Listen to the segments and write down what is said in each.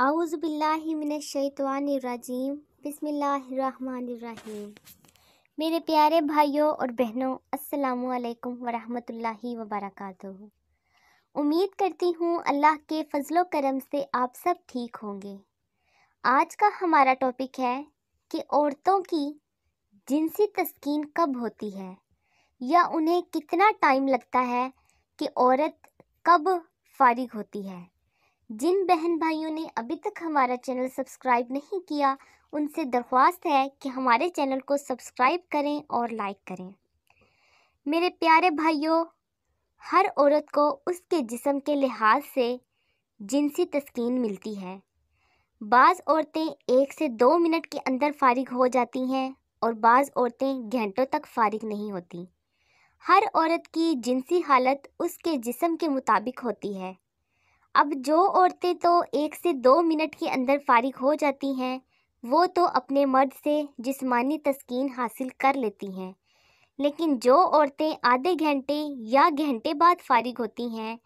आउज़बिल्लाशतवानरजीम बसमीम मेरे प्यारे भाइयों और बहनों अल्लाम वरहमतुल्लाहि वर्क़ उम्मीद करती हूँ अल्लाह के फजलो करम से आप सब ठीक होंगे आज का हमारा टॉपिक है कि औरतों की जिनसी तस्कीन कब होती है या उन्हें कितना टाइम लगता है कि औरत कब फारिग होती है जिन बहन भाइयों ने अभी तक हमारा चैनल सब्सक्राइब नहीं किया उनसे दरख्वास्त है कि हमारे चैनल को सब्सक्राइब करें और लाइक करें मेरे प्यारे भाइयों हर औरत को उसके जिस्म के लिहाज से जिनसी तस्कीन मिलती है बाज़ औरतें एक से दो मिनट के अंदर फारिग हो जाती हैं और बाज़ औरतें घंटों तक फारिग नहीं होती हर औरत की जिनसी हालत उसके जिस्म के मुताबिक होती है अब जो औरतें तो एक से दो मिनट के अंदर फारिग हो जाती हैं वो तो अपने मर्द से जिस्मानी तस्कीन हासिल कर लेती हैं लेकिन जो औरतें आधे घंटे या घंटे बाद फारिग होती हैं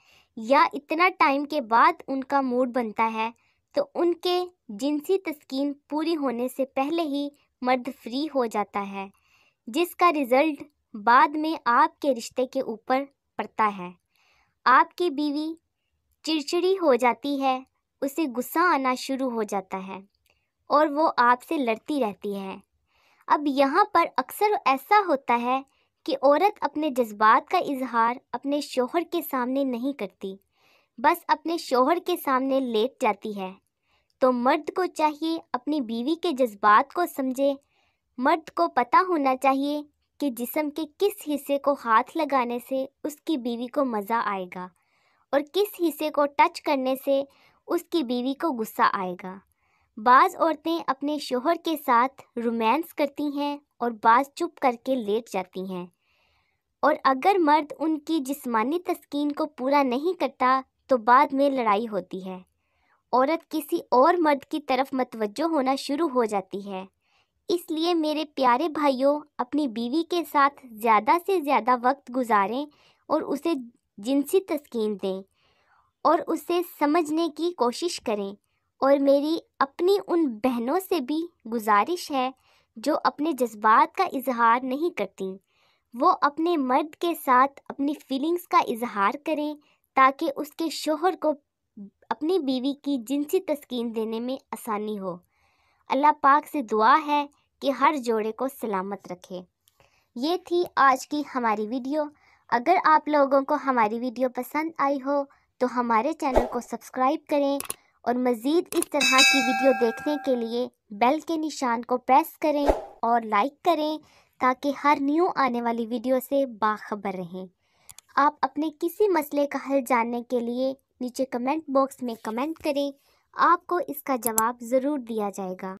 या इतना टाइम के बाद उनका मूड बनता है तो उनके जिनसी तस्कीन पूरी होने से पहले ही मर्द फ्री हो जाता है जिसका रिज़ल्ट बाद में आपके रिश्ते के ऊपर पड़ता है आपकी बीवी चिड़चिड़ी हो जाती है उसे गुस्सा आना शुरू हो जाता है और वो आपसे लड़ती रहती है अब यहाँ पर अक्सर ऐसा होता है कि औरत अपने जज्बात का इजहार अपने शोहर के सामने नहीं करती बस अपने शोहर के सामने लेट जाती है तो मर्द को चाहिए अपनी बीवी के जज्बात को समझे मर्द को पता होना चाहिए कि जिसम के किस हिस्से को हाथ लगाने से उसकी बीवी को मज़ा आएगा और किस हिस्से को टच करने से उसकी बीवी को गुस्सा आएगा बाज़ औरतें अपने शोहर के साथ रोमांस करती हैं और बाज़ चुप करके लेट जाती हैं और अगर मर्द उनकी जिस्मानी तस्कीन को पूरा नहीं करता तो बाद में लड़ाई होती है औरत किसी और मर्द की तरफ मतवजो होना शुरू हो जाती है इसलिए मेरे प्यारे भाइयों अपनी बीवी के साथ ज़्यादा से ज़्यादा वक्त गुजारें और उसे जिनसी तस्कीन दें और उसे समझने की कोशिश करें और मेरी अपनी उन बहनों से भी गुजारिश है जो अपने जज्बात का इजहार नहीं करती वो अपने मर्द के साथ अपनी फीलिंग्स का इजहार करें ताकि उसके शोहर को अपनी बीवी की जिनसी तस्कीन देने में आसानी हो अल्लाह पाक से दुआ है कि हर जोड़े को सलामत रखे ये थी आज की हमारी वीडियो अगर आप लोगों को हमारी वीडियो पसंद आई हो तो हमारे चैनल को सब्सक्राइब करें और मज़ीद इस तरह की वीडियो देखने के लिए बेल के निशान को प्रेस करें और लाइक करें ताकि हर न्यू आने वाली वीडियो से बाखबर रहें आप अपने किसी मसले का हल जानने के लिए नीचे कमेंट बॉक्स में कमेंट करें आपको इसका जवाब ज़रूर दिया जाएगा